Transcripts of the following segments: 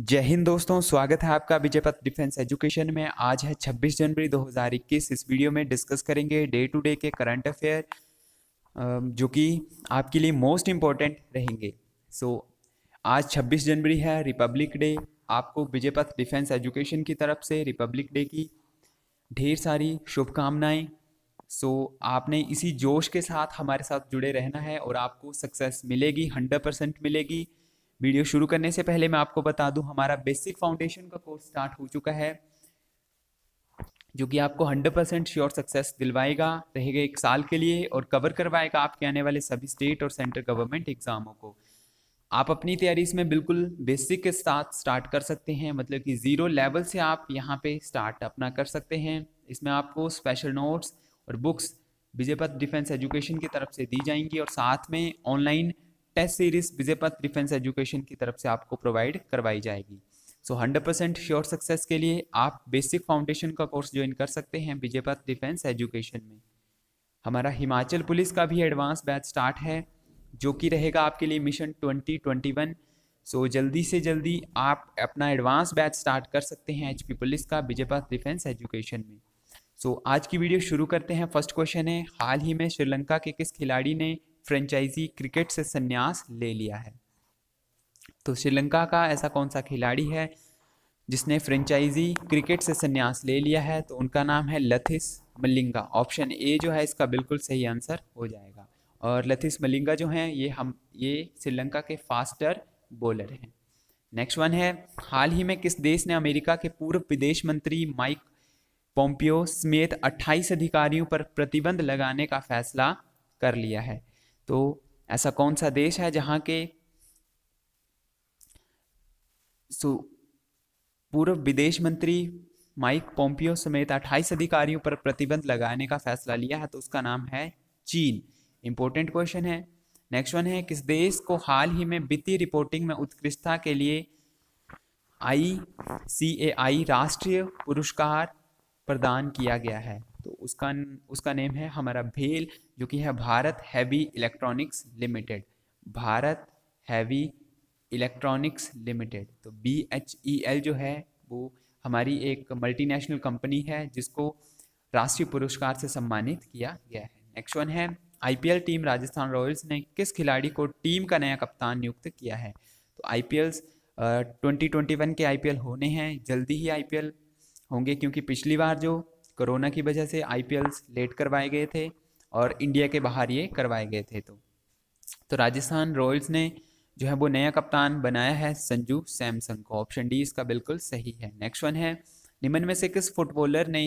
जय हिंद दोस्तों स्वागत है आपका विजयपथ डिफेंस एजुकेशन में आज है 26 जनवरी 2021 इस वीडियो में डिस्कस करेंगे डे टू डे के करंट अफेयर जो कि आपके लिए मोस्ट इम्पॉर्टेंट रहेंगे सो so, आज 26 जनवरी है रिपब्लिक डे आपको विजयपथ डिफेंस एजुकेशन की तरफ से रिपब्लिक डे की ढेर सारी शुभकामनाएँ सो so, आपने इसी जोश के साथ हमारे साथ जुड़े रहना है और आपको सक्सेस मिलेगी हंड्रेड परसेंट मिलेगी वीडियो शुरू करने से पहले मैं आपको बता दूं हमारा बेसिक फाउंडेशन का कोर्स स्टार्ट हो चुका है जो कि आपको 100 परसेंट श्योर सक्सेस दिलवाएगा रहेगा एक साल के लिए और कवर करवाएगा आपके आने वाले सभी स्टेट और सेंट्रल गवर्नमेंट एग्जामों को आप अपनी तैयारी इसमें बिल्कुल बेसिक के साथ स्टार्ट कर सकते हैं मतलब कि ज़ीरो लेवल से आप यहाँ पे स्टार्ट अपना कर सकते हैं इसमें आपको स्पेशल नोट्स और बुक्स विजयपथ डिफेंस एजुकेशन की तरफ से दी जाएंगी और साथ में online test series Vijaypath defence education की तरफ से आपको प्रोवाइड करवाई जाएगी so hundred percent sure success के लिए आप बेसिक फाउंडेशन का कोर्स ज्वाइन कर सकते हैं विजयपथ डिफेंस एजुकेशन में हमारा हिमाचल पुलिस का भी एडवांस बैच स्टार्ट है जो कि रहेगा आपके लिए mission twenty twenty one so जल्दी से जल्दी आप अपना एडवांस बैच स्टार्ट कर सकते हैं एच पुलिस का विजयपथ डिफेंस एजुकेशन में सो so, आज की वीडियो शुरू करते हैं फर्स्ट क्वेश्चन है हाल ही में श्रीलंका के किस खिलाड़ी ने फ्रेंचाइजी क्रिकेट से संन्यास ले लिया है तो श्रीलंका का ऐसा कौन सा खिलाड़ी है जिसने फ्रेंचाइजी क्रिकेट से संन्यास ले लिया है तो उनका नाम है लथिस मलिंगा ऑप्शन ए जो है इसका बिल्कुल सही आंसर हो जाएगा और लथिस मलिंगा जो हैं ये हम ये श्रीलंका के फास्टर बॉलर हैं नेक्स्ट वन है हाल ही में किस देश ने अमेरिका के पूर्व विदेश मंत्री माइक पोम्पियो समेत 28 अधिकारियों पर प्रतिबंध लगाने का फैसला कर लिया है तो ऐसा कौन सा देश है जहाँ के सो पूर्व विदेश मंत्री माइक पोम्पियो समेत 28 अधिकारियों पर प्रतिबंध लगाने का फैसला लिया है तो उसका नाम है चीन इम्पोर्टेंट क्वेश्चन है नेक्स्ट वन है किस देश को हाल ही में वित्तीय रिपोर्टिंग में उत्कृष्टता के लिए आई सी ए आई राष्ट्रीय पुरस्कार प्रदान किया गया है उसका उसका नेम है हमारा भेल जो कि है Bharat heavy electronics limited Bharat heavy electronics limited तो बी एच ई एल जो है वो हमारी एक मल्टीनेशनल कंपनी है जिसको राष्ट्रीय पुरस्कार से सम्मानित किया गया है नेक्स्ट वन है आईपीएल टीम राजस्थान रॉयल्स ने किस खिलाड़ी को टीम का नया कप्तान नियुक्त किया है तो आईपीएल ट्वेंटी ट्वेंटी वन के आईपीएल होने हैं जल्दी ही आईपीएल होंगे क्योंकि पिछली बार जो कोरोना की वजह से आई लेट करवाए गए थे और इंडिया के बाहर ये करवाए गए थे तो तो राजस्थान रॉयल्स ने जो है वो नया कप्तान बनाया है संजू सैमसंग को ऑप्शन डी इसका बिल्कुल सही है नेक्स्ट वन है निम्न में से किस फुटबॉलर ने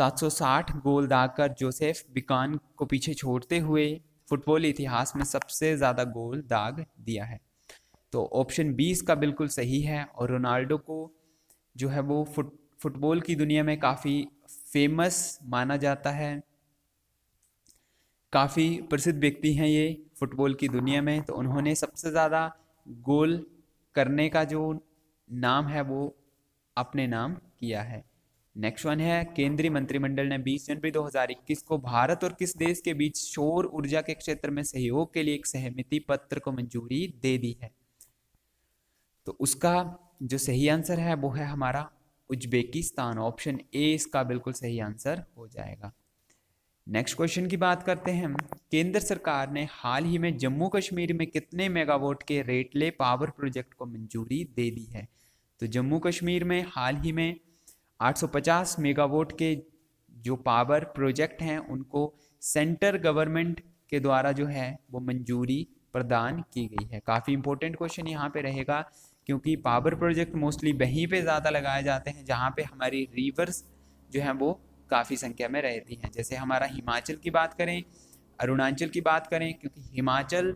760 गोल दागकर जोसेफ बिकान को पीछे छोड़ते हुए फुटबॉल इतिहास में सबसे ज़्यादा गोल दाग दिया है तो ऑप्शन बी इसका बिल्कुल सही है और रोनाल्डो को जो है वो फुट फुटबॉल की दुनिया में काफ़ी फेमस माना जाता है काफ़ी प्रसिद्ध व्यक्ति हैं ये फुटबॉल की दुनिया में तो उन्होंने सबसे ज़्यादा गोल करने का जो नाम है वो अपने नाम किया है नेक्स्ट वन है केंद्रीय मंत्रिमंडल ने 20 जनवरी 2021 को भारत और किस देश के बीच सौर ऊर्जा के क्षेत्र में सहयोग के लिए एक सहमति पत्र को मंजूरी दे दी है तो उसका जो सही आंसर है वो है हमारा उज्बेकिस्तान ऑप्शन ए इसका बिल्कुल सही आंसर हो जाएगा नेक्स्ट क्वेश्चन की बात करते हैं केंद्र सरकार ने हाल ही में जम्मू कश्मीर में कितने मेगावाट के रेटले पावर प्रोजेक्ट को मंजूरी दे दी है तो जम्मू कश्मीर में हाल ही में 850 मेगावाट के जो पावर प्रोजेक्ट हैं उनको सेंटर गवर्नमेंट के द्वारा जो है वो मंजूरी प्रदान की गई है काफ़ी इंपॉर्टेंट क्वेश्चन यहाँ पे रहेगा क्योंकि पावर प्रोजेक्ट मोस्टली वहीं पे ज़्यादा लगाए जाते हैं जहाँ पे हमारी रिवर्स जो हैं वो काफ़ी संख्या में रहती हैं जैसे हमारा हिमाचल की बात करें अरुणाचल की बात करें क्योंकि हिमाचल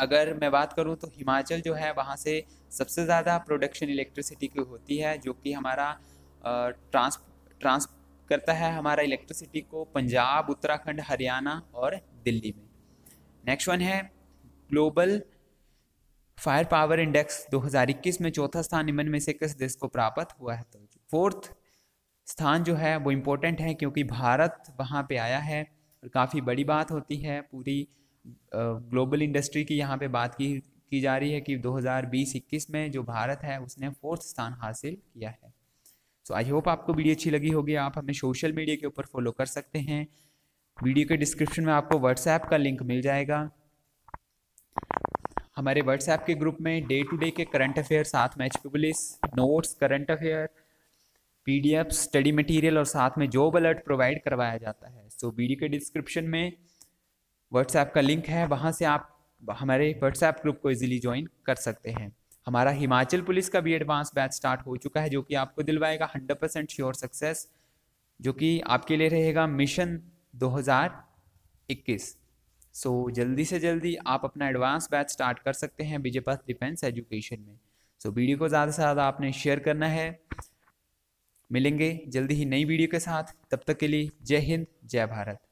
अगर मैं बात करूँ तो हिमाचल जो है वहाँ से सबसे ज़्यादा प्रोडक्शन इलेक्ट्रिसिटी की होती है जो कि हमारा ट्रांस ट्रांस करता है हमारा इलेक्ट्रिसिटी को पंजाब उत्तराखंड हरियाणा और दिल्ली में नेक्स्ट वन है ग्लोबल फायर पावर इंडेक्स 2021 में चौथा स्थान इमन में से किस देश को प्राप्त हुआ है तो फोर्थ स्थान जो है वो इम्पोर्टेंट है क्योंकि भारत वहाँ पे आया है और काफ़ी बड़ी बात होती है पूरी ग्लोबल इंडस्ट्री की यहाँ पे बात की की जा रही है कि 2020-21 में जो भारत है उसने फोर्थ स्थान हासिल किया है सो आई होप आपको वीडियो अच्छी लगी होगी आप हमें सोशल मीडिया के ऊपर फॉलो कर सकते हैं वीडियो के डिस्क्रिप्शन में आपको व्हाट्सएप का लिंक मिल जाएगा हमारे व्हाट्सएप के ग्रुप में डे टू डे के करंट अफेयर साथ में एच नोट्स करंट अफेयर पी स्टडी मटेरियल और साथ में जॉब अलर्ट प्रोवाइड करवाया जाता है सो so, वीडियो के डिस्क्रिप्शन में व्हाट्सएप का लिंक है वहाँ से आप हमारे व्हाट्सएप ग्रुप को इजीली ज्वाइन कर सकते हैं हमारा हिमाचल पुलिस का भी एडवांस बैच स्टार्ट हो चुका है जो कि आपको दिलवाएगा हंड्रेड परसेंट श्योर सक्सेस जो कि आपके लिए रहेगा मिशन 2021 सो so, जल्दी से जल्दी आप अपना एडवांस बैच स्टार्ट कर सकते हैं विजयपथ डिफेंस एजुकेशन में सो so, वीडियो को ज़्यादा से ज़्यादा आपने शेयर करना है मिलेंगे जल्दी ही नई वीडियो के साथ तब तक के लिए जय हिंद जय भारत